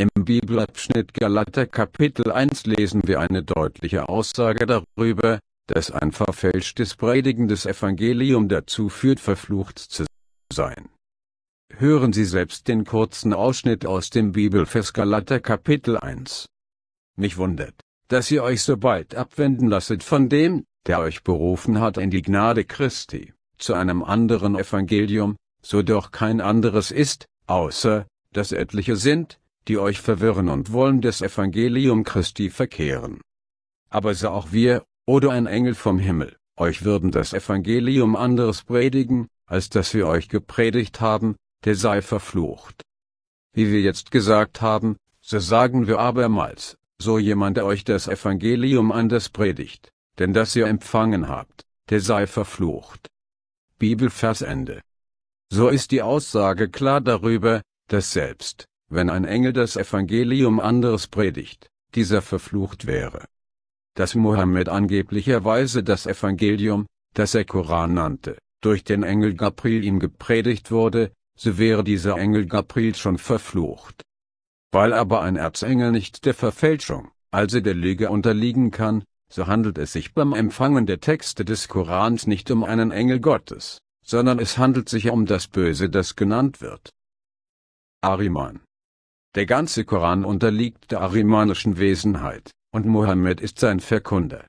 Im Bibelabschnitt Galater Kapitel 1 lesen wir eine deutliche Aussage darüber, dass ein verfälschtes Predigen des Evangelium dazu führt, verflucht zu sein. Hören Sie selbst den kurzen Ausschnitt aus dem Bibelvers Galater Kapitel 1. Mich wundert, dass ihr euch so bald abwenden lasset von dem, der euch berufen hat in die Gnade Christi, zu einem anderen Evangelium, so doch kein anderes ist, außer, dass etliche sind, die euch verwirren und wollen das Evangelium Christi verkehren. Aber sah auch wir, oder ein Engel vom Himmel, euch würden das Evangelium anderes predigen, als das wir euch gepredigt haben, der sei verflucht. Wie wir jetzt gesagt haben, so sagen wir abermals, so jemand der euch das Evangelium anders predigt, denn das ihr empfangen habt, der sei verflucht. Bibelversende. So ist die Aussage klar darüber, dass selbst, wenn ein Engel das Evangelium anderes predigt, dieser verflucht wäre. Dass Mohammed angeblicherweise das Evangelium, das er Koran nannte, durch den Engel Gabriel ihm gepredigt wurde, so wäre dieser Engel Gabriel schon verflucht. Weil aber ein Erzengel nicht der Verfälschung, also der Lüge unterliegen kann, so handelt es sich beim Empfangen der Texte des Korans nicht um einen Engel Gottes, sondern es handelt sich um das Böse, das genannt wird. Ariman der ganze Koran unterliegt der arimanischen Wesenheit, und Mohammed ist sein Verkunder.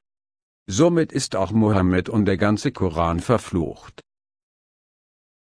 Somit ist auch Mohammed und der ganze Koran verflucht.